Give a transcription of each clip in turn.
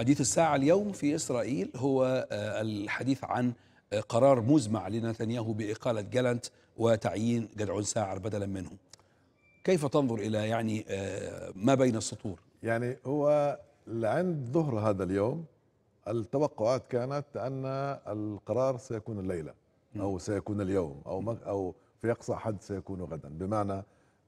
حديث الساعة اليوم في إسرائيل هو آه، الحديث عن آه، قرار مزمع لنتنياهو بإقالة جالنت وتعيين جدعون ساعر بدلا منه كيف تنظر إلى يعني آه، ما بين السطور يعني هو لعند ظهر هذا اليوم التوقعات كانت أن القرار سيكون الليلة أو سيكون اليوم أو, أو في أقصى حد سيكون غدا بمعنى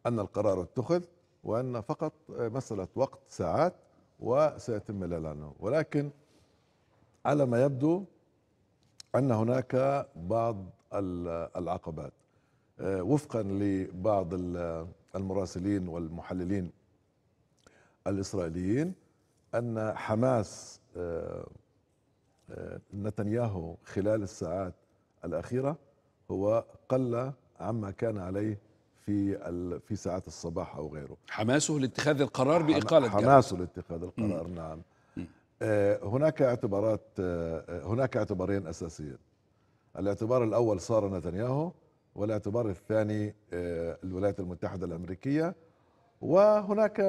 أن القرار اتخذ وأن فقط مسألة وقت ساعات وسيتم الإعلان ولكن على ما يبدو أن هناك بعض العقبات آه، وفقا لبعض المراسلين والمحللين الإسرائيليين أن حماس آه، آه، نتنياهو خلال الساعات الأخيرة هو قل عما كان عليه في في ساعات الصباح او غيره حماسه لاتخاذ القرار باقاله حماسه جارة. لاتخاذ القرار نعم. مم. نعم هناك اعتبارات آه، آه، هناك اعتبارين اساسيين الاعتبار الاول صار نتنياهو والاعتبار الثاني الولايات المتحده الامريكيه وهناك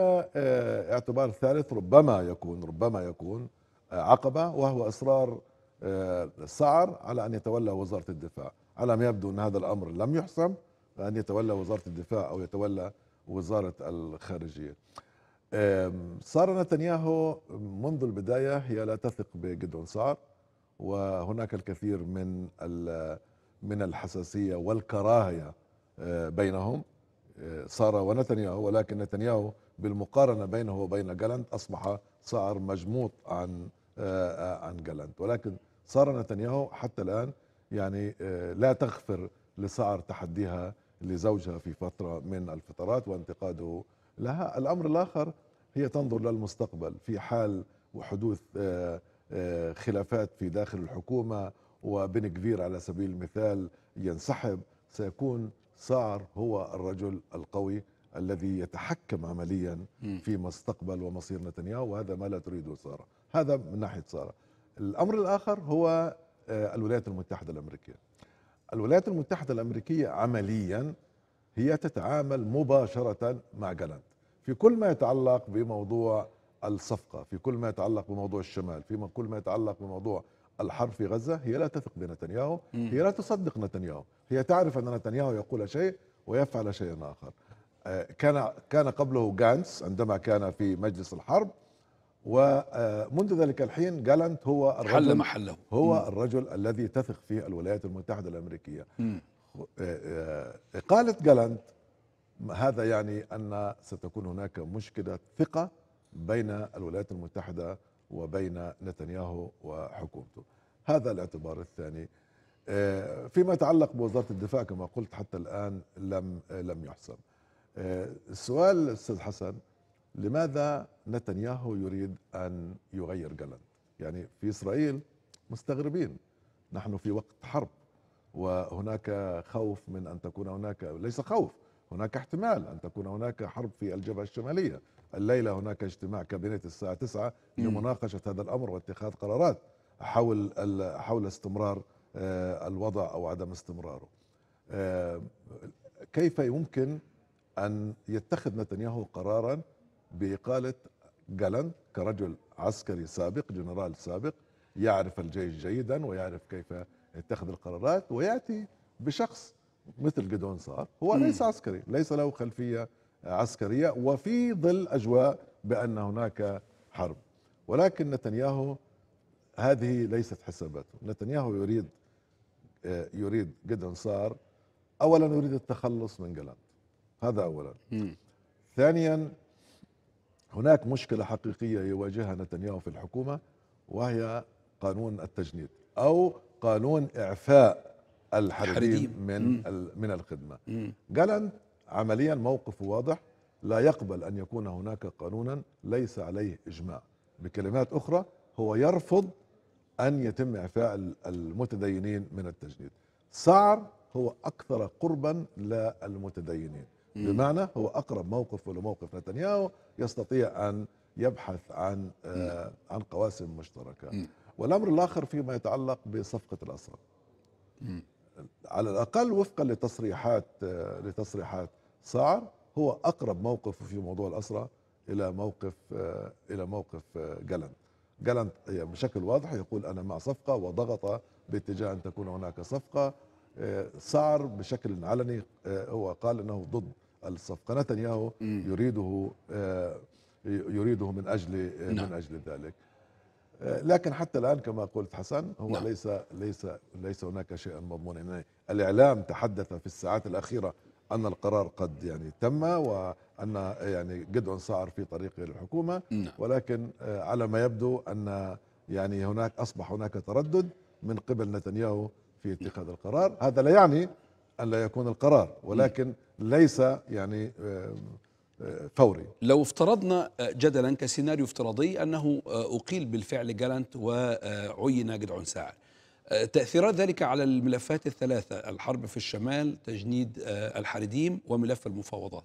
اعتبار ثالث ربما يكون ربما يكون عقبه وهو اصرار سعر على ان يتولى وزاره الدفاع على ما يبدو ان هذا الامر لم يحسم أن يتولى وزارة الدفاع أو يتولى وزارة الخارجية صار نتنياهو منذ البداية هي لا تثق بجدعون سار وهناك الكثير من من الحساسية والكراهية أه، بينهم أه، سارة ونتنياهو ولكن نتنياهو بالمقارنة بينه وبين جالنت أصبح صار مجموط عن أه، عن جالنت ولكن صار نتنياهو حتى الآن يعني لا تغفر لسعر تحديها لزوجها في فترة من الفترات وانتقاده لها الأمر الآخر هي تنظر للمستقبل في حال وحدوث آه، آه، خلافات في داخل الحكومة وبن كفير على سبيل المثال ينسحب سيكون سعر هو الرجل القوي الذي يتحكم عمليا في مستقبل ومصير نتنياهو وهذا ما لا تريده سارة هذا من ناحية سارة الأمر الآخر هو آه، الولايات المتحدة الأمريكية الولايات المتحدة الأمريكية عمليا هي تتعامل مباشرة مع جالانت في كل ما يتعلق بموضوع الصفقة في كل ما يتعلق بموضوع الشمال في كل ما يتعلق بموضوع الحرب في غزة هي لا تثق بنتنياهو هي لا تصدق نتنياهو هي تعرف أن نتنياهو يقول شيء ويفعل شيء آخر آه، كان كان قبله جانس عندما كان في مجلس الحرب ومنذ ذلك الحين جالانت هو الرجل حل محله هو م. الرجل الذي تثق فيه الولايات المتحدة الأمريكية م. آه، إقالة جالانت هذا يعني أن ستكون هناك مشكلة ثقة بين الولايات المتحدة وبين نتنياهو وحكومته هذا الاعتبار الثاني آه، فيما يتعلق بوزارة الدفاع كما قلت حتى الآن لم لم يحسم السؤال آه، أستاذ حسن لماذا نتنياهو يريد أن يغير جلاند يعني في إسرائيل مستغربين نحن في وقت حرب وهناك خوف من أن تكون هناك ليس خوف هناك احتمال أن تكون هناك حرب في الجبهة الشمالية الليلة هناك اجتماع كابينت الساعة 9 لمناقشة هذا الأمر واتخاذ قرارات حول حول استمرار آه، الوضع أو عدم استمراره آه، كيف يمكن أن يتخذ نتنياهو قرارا باقاله جالان كرجل عسكري سابق جنرال سابق يعرف الجيش جيدا ويعرف كيف يتخذ القرارات وياتي بشخص مثل جدون صار هو ليس عسكري ليس له خلفيه عسكريه وفي ظل اجواء بان هناك حرب ولكن نتنياهو هذه ليست حساباته نتنياهو يريد آه، يريد جدون صار اولا يريد التخلص من جلانت هذا اولا ثانيا هناك مشكلة حقيقية يواجهها نتنياهو في الحكومة وهي قانون التجنيد أو قانون إعفاء الحريم من من الخدمة جالنت عمليا موقفه واضح لا يقبل أن يكون هناك قانونا ليس عليه إجماع بكلمات أخرى هو يرفض أن يتم إعفاء المتدينين من التجنيد سعر هو أكثر قربا للمتدينين بمعنى هو أقرب موقف لموقف نتنياهو يستطيع أن يبحث عن آه، عن قواسم مشتركة والأمر الآخر فيما يتعلق بصفقة الأسرى على الأقل وفقا لتصريحات آه، لتصريحات سعر هو أقرب موقف في موضوع الأسرى إلى موقف آه، إلى موقف جالنت جالنت بشكل واضح يقول أنا مع صفقة وضغط باتجاه أن تكون هناك صفقة سعر بشكل علني هو قال أنه ضد الصفقه نتنياهو يريده آه، يريده من اجل آه، نعم. من اجل ذلك آه، لكن حتى الان كما قلت حسن هو نعم. ليس ليس ليس هناك شيء مضمون يعني الاعلام تحدث في الساعات الاخيره ان القرار قد يعني تم وان يعني جدعون صار في طريقه للحكومه نعم. ولكن على ما يبدو ان يعني هناك اصبح هناك تردد من قبل نتنياهو في اتخاذ القرار هذا لا يعني ان لا يكون القرار ولكن ليس يعني آه، آه، فوري لو افترضنا آه، جدلا كسيناريو افتراضي انه اقيل بالفعل جالنت وعين جدعون ساعر تأثيرات ذلك على الملفات الثلاثة الحرب في الشمال تجنيد الحريديم وملف المفاوضات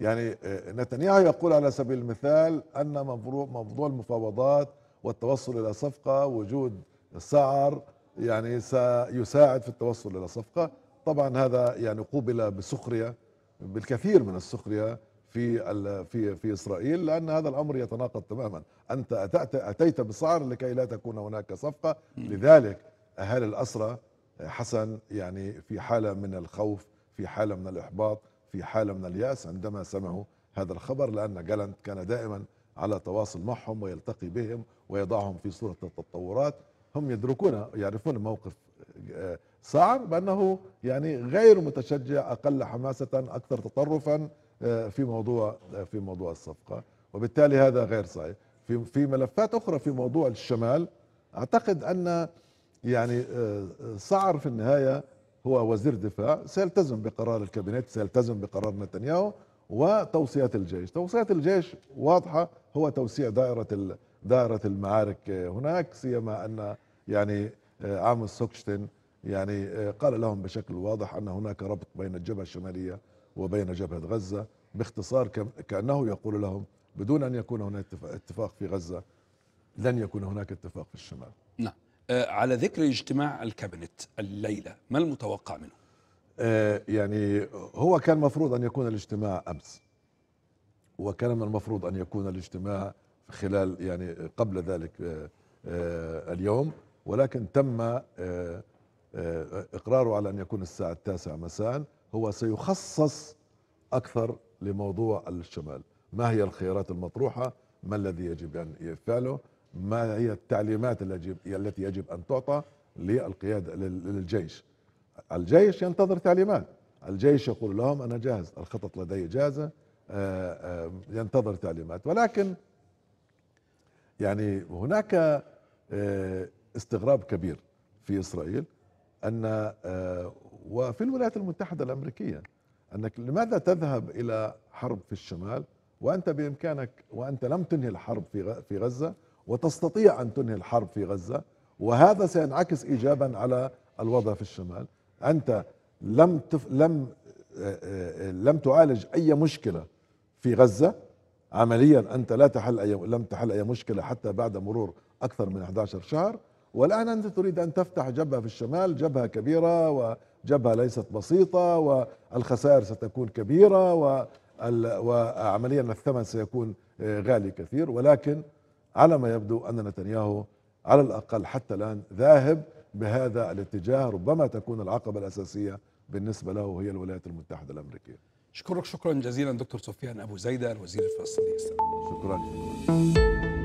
يعني نتنياهو يقول على سبيل المثال أن موضوع المفاوضات والتوصل إلى صفقة وجود سعر يعني سيساعد في التوصل إلى صفقة طبعا هذا يعني قوبل بسخريه بالكثير من السخريه في في في اسرائيل لان هذا الامر يتناقض تماما، انت اتيت اتيت بسعر لكي لا تكون هناك صفقه، لذلك اهالي الاسرى حسن يعني في حاله من الخوف، في حاله من الاحباط، في حاله من الياس عندما سمعوا هذا الخبر لان جالنت كان دائما على تواصل معهم ويلتقي بهم ويضعهم في صوره التطورات، هم يدركون يعرفون موقف صعب بأنه يعني غير متشجع أقل حماسة أكثر تطرفا آه، في موضوع آه، في موضوع الصفقة وبالتالي هذا غير صحيح في في ملفات أخرى في موضوع الشمال أعتقد أن يعني آه، صعر في النهاية هو وزير دفاع سيلتزم بقرار الكابينت سيلتزم بقرار نتنياهو وتوصيات الجيش توصيات الجيش واضحة هو توسيع دائرة دائرة المعارك هناك سيما أن يعني آه، عام سوكشتين يعني آه، قال لهم بشكل واضح أن هناك ربط بين الجبهة الشمالية وبين جبهة غزة باختصار كأنه يقول لهم بدون أن يكون هناك اتفاق في غزة لن يكون هناك اتفاق في الشمال نعم آه، على ذكر اجتماع الكابينت الليلة ما المتوقع منه؟ يعني هو كان مفروض أن يكون الاجتماع أمس وكان من المفروض أن يكون الاجتماع خلال يعني قبل ذلك اليوم ولكن تم آه، آه، إقراره على أن يكون الساعة التاسعة مساء هو سيخصص أكثر لموضوع الشمال ما هي الخيارات المطروحة ما الذي يجب أن يفعله ما هي التعليمات التي يجب أن تعطى للقيادة للجيش الجيش ينتظر تعليمات الجيش يقول لهم أنا جاهز الخطط لدي جاهزة آه، ينتظر تعليمات ولكن يعني هناك استغراب كبير في إسرائيل أن آه، وفي الولايات المتحدة الأمريكية أنك لماذا تذهب إلى حرب في الشمال وأنت بإمكانك وأنت لم تنهي الحرب في في غزة وتستطيع أن تنهي الحرب في غزة وهذا سينعكس إيجابا على الوضع في الشمال أنت لم تف لم آه، آه، لم تعالج أي مشكلة في غزة عمليا أنت لا تحل أي لم تحل أي مشكلة حتى بعد مرور أكثر من 11 شهر والآن أنت تريد أن تفتح جبهة في الشمال جبهة كبيرة وجبهة ليست بسيطة والخسائر ستكون كبيرة وعمليا الثمن سيكون غالي كثير ولكن على ما يبدو أن نتنياهو على الأقل حتى الآن ذاهب بهذا الاتجاه ربما تكون العقبة الأساسية بالنسبة له هي الولايات المتحدة الأمريكية أشكرك شكرا جزيلا دكتور سفيان أبو زيدة الوزير الفلسطيني شكرا, شكرا.